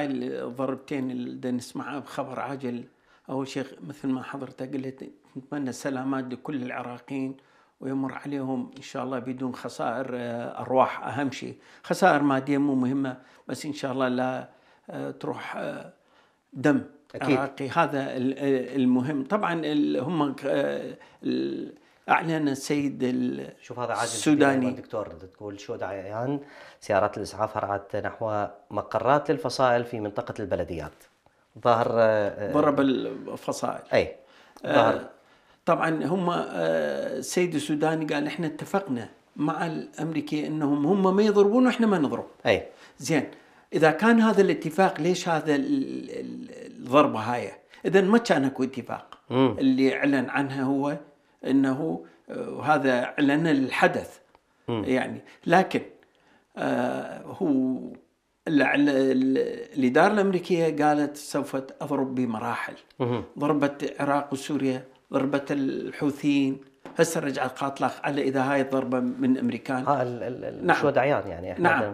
الضربتين اللي نسمعها بخبر عاجل أول شيء مثل ما حضرتك قلت نتمنى السلامات لكل العراقيين ويمر عليهم إن شاء الله بدون خسائر آه، أرواح أهم شيء خسائر مادية مو مهمة بس إن شاء الله لا آه، تروح آه، دم أكيد. عراقي هذا المهم طبعا هم اعلن السيد شوف هذا عاجل السوداني دكتور تقول شو دعيان سيارات الاسعاف رعت نحو مقرات للفصائل في منطقه البلديات ظهر آه، ضرب الفصائل اي ظهر آه، طبعا هم آه، السيد السوداني قال احنا اتفقنا مع الامريكي انهم هم ما يضربون واحنا ما نضرب اي زين اذا كان هذا الاتفاق ليش هذا الضربه هاي اذا ما كان اكو اتفاق مم. اللي اعلن عنها هو انه آه، هذا اعلن الحدث يعني لكن آه، هو الاداره الامريكيه قالت سوف اضرب بمراحل ضربت العراق وسوريا ضربت الحوثيين هسه رجعت قاتله على اذا هاي الضربه من امريكان اه نعم. الشودعيان يعني احنا نعم.